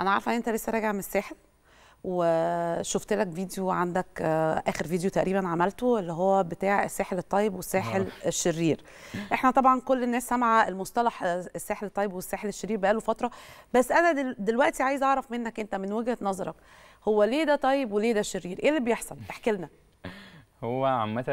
انا عارفه ان انت لسه راجع من الساحل وشفت لك فيديو عندك آه، اخر فيديو تقريبا عملته اللي هو بتاع الساحل الطيب والساحل آه. الشرير احنا طبعا كل الناس سامعه المصطلح آه، الساحل الطيب والساحل الشرير بقاله فتره بس انا دلوقتي عايز اعرف منك انت من وجهه نظرك هو ليه ده طيب وليه ده شرير ايه اللي بيحصل احكي لنا هو عامة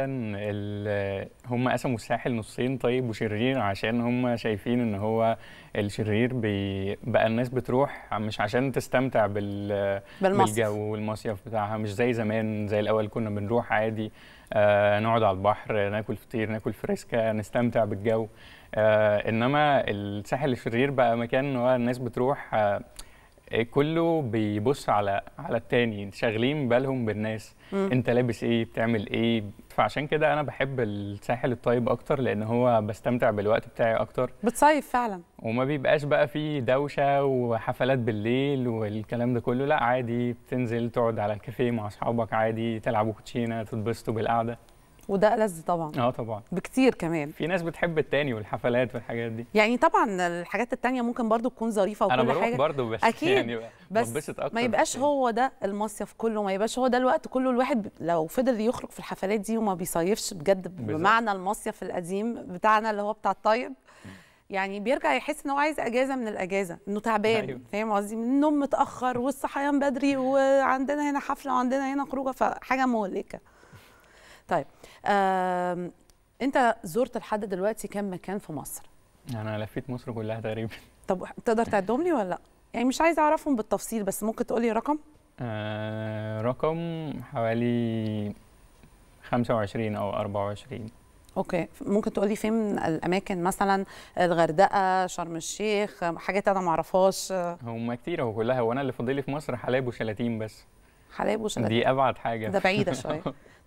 هم قسموا الساحل نصين طيب وشرير عشان هم شايفين ان هو الشرير بي بقى الناس بتروح مش عشان تستمتع بال بالجو والمصيف بتاعها مش زي زمان زي الاول كنا بنروح عادي آه نقعد على البحر ناكل فطير ناكل فريسكا نستمتع بالجو آه انما الساحل الشرير بقى مكان هو الناس بتروح آه آه، كله بيبص على على التاني شاغلين بالهم بالناس مم. انت لابس ايه بتعمل ايه فعشان كده انا بحب الساحل الطيب اكتر لان هو بستمتع بالوقت بتاعي اكتر بتصيف فعلا وما بيبقاش بقى فيه دوشه وحفلات بالليل والكلام ده كله لا عادي بتنزل تقعد على الكافيه مع اصحابك عادي تلعبوا كوتشينه تتبسطوا بالقعده وده ألذ طبعا اه طبعا بكتير كمان في ناس بتحب التاني والحفلات والحاجات دي يعني طبعا الحاجات التانية ممكن برضو تكون ظريفة وكل أنا بروح حاجة. برضو بس أكيد يعني بس أكتر ما يبقاش هو ده المصيف كله ما يبقاش هو ده الوقت كله الواحد لو فضل يخرج في الحفلات دي وما بيصيفش بجد بمعنى المصيف القديم بتاعنا اللي هو بتاع الطيب يعني بيرجع يحس ان هو عايز اجازه من الاجازه انه تعبان أيوة. فاهم قصدي النوم متاخر والصحيان بدري وعندنا هنا حفله وعندنا هنا خروجه فحاجه مهلكه طيب انت زرت لحد دلوقتي كم مكان في مصر انا لفيت مصر كلها تقريبا طب تقدر تعدهم لي ولا لا يعني مش عايز اعرفهم بالتفصيل بس ممكن تقول لي رقم آه رقم حوالي 25 او 24 اوكي ممكن تقولي فين الاماكن مثلا الغردقه شرم الشيخ حاجات انا ما اعرفهاش هم كتير هو كلها وانا اللي فاضلي في مصر حلايب وشلاتين بس حلايب وشلاتين دي ابعد حاجه ده بعيده شويه